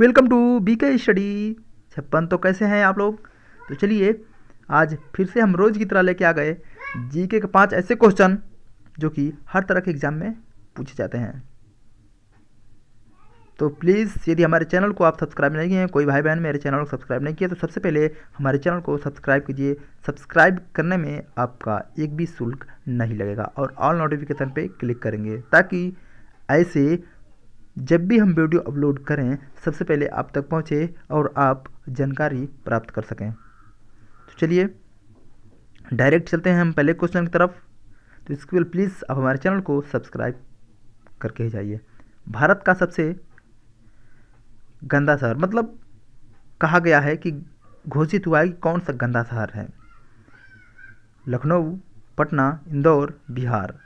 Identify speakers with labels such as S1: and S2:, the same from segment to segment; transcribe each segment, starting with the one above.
S1: welcome to B K study छप्पन तो कैसे हैं आप लोग तो चलिए आज फिर से हम रोज़ की तरह लेके आ गए जी के पाँच ऐसे क्वेश्चन जो कि हर तरह के एग्ज़ाम में पूछे जाते हैं तो प्लीज़ यदि हमारे चैनल को आप सब्सक्राइब नहीं किए हैं कोई भाई बहन मेरे चैनल को सब्सक्राइब नहीं किया तो सबसे पहले हमारे चैनल को सब्सक्राइब कीजिए सब्सक्राइब करने में आपका एक भी शुल्क नहीं लगेगा और ऑल नोटिफिकेशन पर क्लिक करेंगे ताकि ऐसे जब भी हम वीडियो अपलोड करें सबसे पहले आप तक पहुँचे और आप जानकारी प्राप्त कर सकें तो चलिए डायरेक्ट चलते हैं हम पहले क्वेश्चन की तरफ तो इसके लिए प्लीज़ आप हमारे चैनल को सब्सक्राइब करके ही जाइए भारत का सबसे गंदा शहर मतलब कहा गया है कि घोषित हुआ है कि कौन सा गंदा शहर है लखनऊ पटना इंदौर बिहार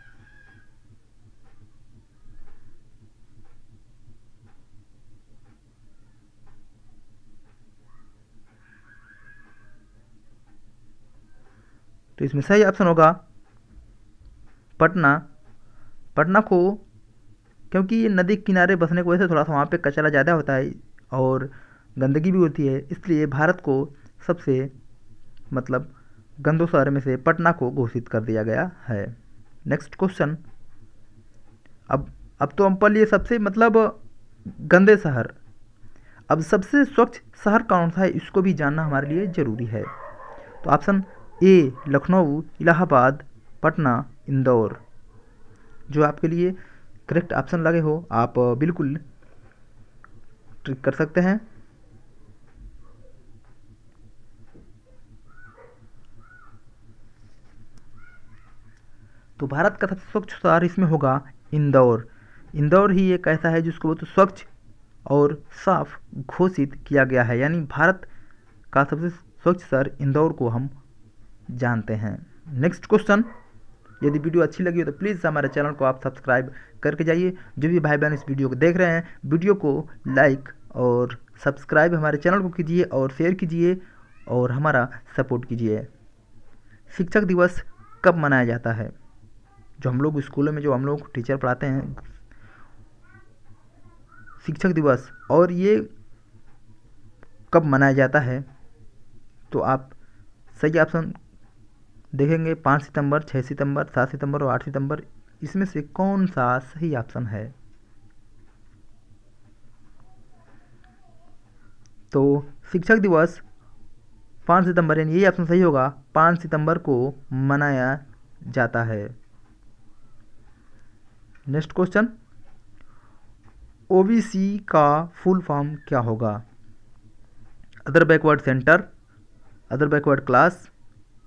S1: तो इसमें सही ऑप्शन होगा पटना पटना को क्योंकि ये नदी किनारे बसने की वजह से थोड़ा सा वहाँ पे कचरा ज़्यादा होता है और गंदगी भी होती है इसलिए भारत को सबसे मतलब गंदो शहर में से पटना को घोषित कर दिया गया है नेक्स्ट क्वेश्चन अब अब तो हम पढ़ लिए सबसे मतलब गंदे शहर अब सबसे स्वच्छ शहर कौन सा है इसको भी जानना हमारे लिए ज़रूरी है तो ऑप्शन ए लखनऊ इलाहाबाद पटना इंदौर जो आपके लिए करेक्ट ऑप्शन लगे हो आप बिल्कुल ट्रिक कर सकते हैं तो भारत का सबसे स्वच्छ शहर इसमें होगा इंदौर इंदौर ही एक ऐसा है जिसको बहुत स्वच्छ और साफ घोषित किया गया है यानी भारत का सबसे स्वच्छ शहर इंदौर को हम जानते हैं नेक्स्ट क्वेश्चन यदि वीडियो अच्छी लगी हो तो प्लीज़ हमारे चैनल को आप सब्सक्राइब करके जाइए जो भी भाई बहन इस वीडियो को देख रहे हैं वीडियो को लाइक और सब्सक्राइब हमारे चैनल को कीजिए और शेयर कीजिए और हमारा सपोर्ट कीजिए शिक्षक दिवस कब मनाया जाता है जो हम लोग स्कूलों में जो हम लोग टीचर पढ़ाते हैं शिक्षक दिवस और ये कब मनाया जाता है तो आप सही ऑप्शन देखेंगे पाँच सितंबर छः सितंबर सात सितंबर और आठ सितंबर इसमें से कौन सा सही ऑप्शन है तो शिक्षक दिवस पाँच सितंबर यानी यही ऑप्शन सही होगा पाँच सितंबर को मनाया जाता है नेक्स्ट क्वेश्चन ओबीसी का फुल फॉर्म क्या होगा other backward center other backward class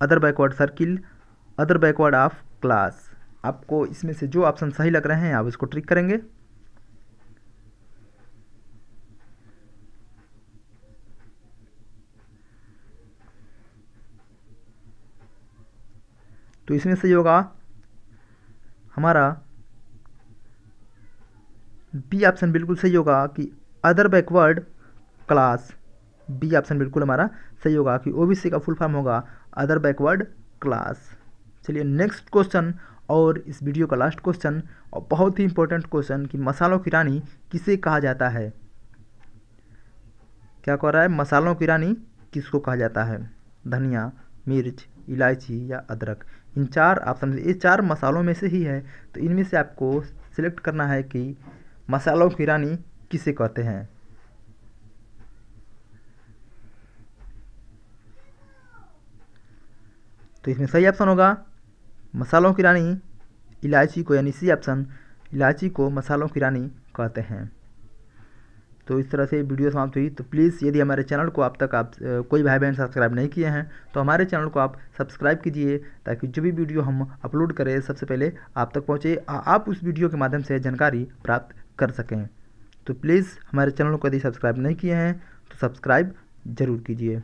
S1: other backward circle other backward of class आपको इसमें से जो ऑप्शन सही लग रहे हैं आप इसको ट्रिक करेंगे तो इसमें सही होगा हमारा बी ऑप्शन बिल्कुल सही होगा कि other backward class B option बिल्कुल हमारा सही होगा कि ओबीसी का फुल फॉर्म होगा अदर बैकवर्ड क्लास चलिए नेक्स्ट क्वेश्चन और इस वीडियो का लास्ट क्वेश्चन और बहुत ही इंपॉर्टेंट क्वेश्चन कि मसालों की रानी किसे कहा जाता है क्या कह रहा है मसालों की रानी किसको कहा जाता है धनिया मिर्च इलायची या अदरक इन चार आप समझ ये चार मसालों में से ही है तो इनमें से आपको सिलेक्ट करना है कि मसालों की रानी किसे कहते हैं तो इसमें सही ऑप्शन होगा मसालों की रानी इलायची को यानी सी ऑप्शन इलायची को मसालों की रानी कहते हैं तो इस तरह से वीडियो समाप्त हुई तो प्लीज़ यदि हमारे चैनल को अब तक आप कोई भाई बहन सब्सक्राइब नहीं किए हैं तो हमारे चैनल को आप सब्सक्राइब कीजिए ताकि जो भी वीडियो हम अपलोड करें सबसे पहले आप तक पहुँचे आप उस वीडियो के माध्यम से जानकारी प्राप्त कर सकें तो प्लीज़ हमारे चैनल को यदि सब्सक्राइब नहीं किए हैं तो सब्सक्राइब ज़रूर कीजिए